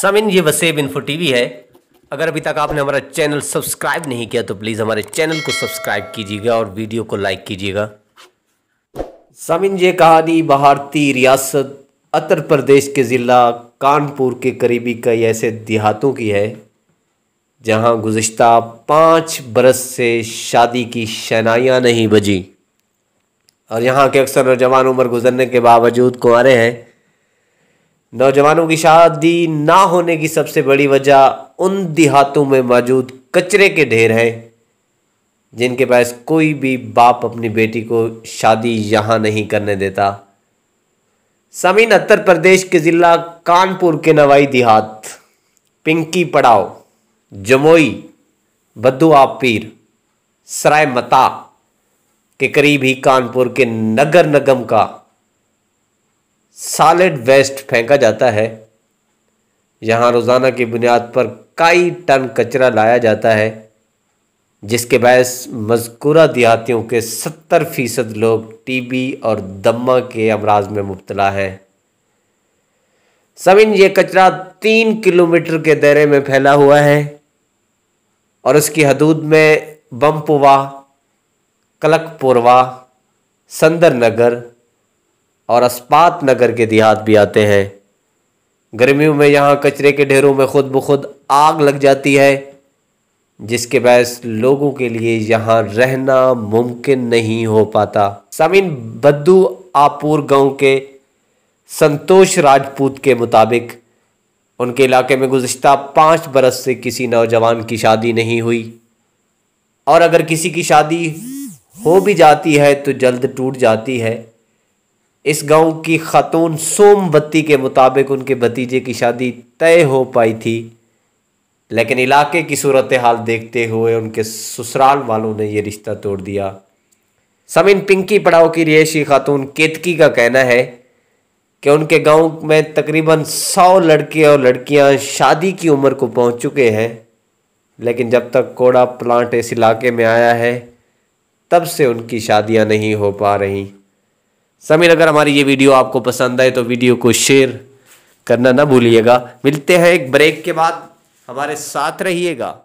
समिन ये वसेब info TV है अगर अभी तक आपने हमारा चैनल सब्सक्राइब नहीं किया तो प्लीज़ हमारे चैनल को सब्सक्राइब कीजिएगा और वीडियो को लाइक कीजिएगा समिन ये कहानी भारतीय रियासत उत्तर प्रदेश के ज़िला कानपुर के करीबी कई ऐसे देहातों की है जहां गुज्त पाँच बरस से शादी की शनाइयाँ नहीं बजी और यहाँ के अक्सर नौजवान उम्र गुजरने के बावजूद कुंवरे हैं नौजवानों की शादी ना होने की सबसे बड़ी वजह उन देहातों में मौजूद कचरे के ढेर हैं जिनके पास कोई भी बाप अपनी बेटी को शादी यहाँ नहीं करने देता समीन उत्तर प्रदेश के ज़िला कानपुर के नवाई देहात पिंकी पड़ाव जमोई बद्दुआ पीर सराय मता के करीब ही कानपुर के नगर निगम का सॉलिड वेस्ट फेंका जाता है यहाँ रोज़ाना की बुनियाद पर कई टन कचरा लाया जाता है जिसके बायस मजकूरा देहातियों के सत्तर फ़ीसद लोग टीबी और दमा के अमराज में मुबतला हैं समिन ये कचरा तीन किलोमीटर के दायरे में फैला हुआ है और उसकी हदूद में बमपुवा कलकपुरवा संदर नगर और अस्पात नगर के देहात भी आते हैं गर्मियों में यहाँ कचरे के ढेरों में खुद ब खुद आग लग जाती है जिसके बहस लोगों के लिए यहाँ रहना मुमकिन नहीं हो पाता समीन बद्दू आपूर गांव के संतोष राजपूत के मुताबिक उनके इलाके में गुज्त पाँच बरस से किसी नौजवान की शादी नहीं हुई और अगर किसी की शादी हो भी जाती है तो जल्द टूट जाती है इस गांव की खातून सोमवती के मुताबिक उनके भतीजे की शादी तय हो पाई थी लेकिन इलाके की सूरत हाल देखते हुए उनके ससुराल वालों ने यह रिश्ता तोड़ दिया समीन पिंकी पड़ाव की रिहायशी खातून केतकी का कहना है कि उनके गांव में तकरीबन सौ लड़के और लड़कियां शादी की उम्र को पहुंच चुके हैं लेकिन जब तक कोड़ा प्लांट इस इलाके में आया है तब से उनकी शादियां नहीं हो पा रहीं समीर अगर हमारी ये वीडियो आपको पसंद आए तो वीडियो को शेयर करना ना भूलिएगा मिलते हैं एक ब्रेक के बाद हमारे साथ रहिएगा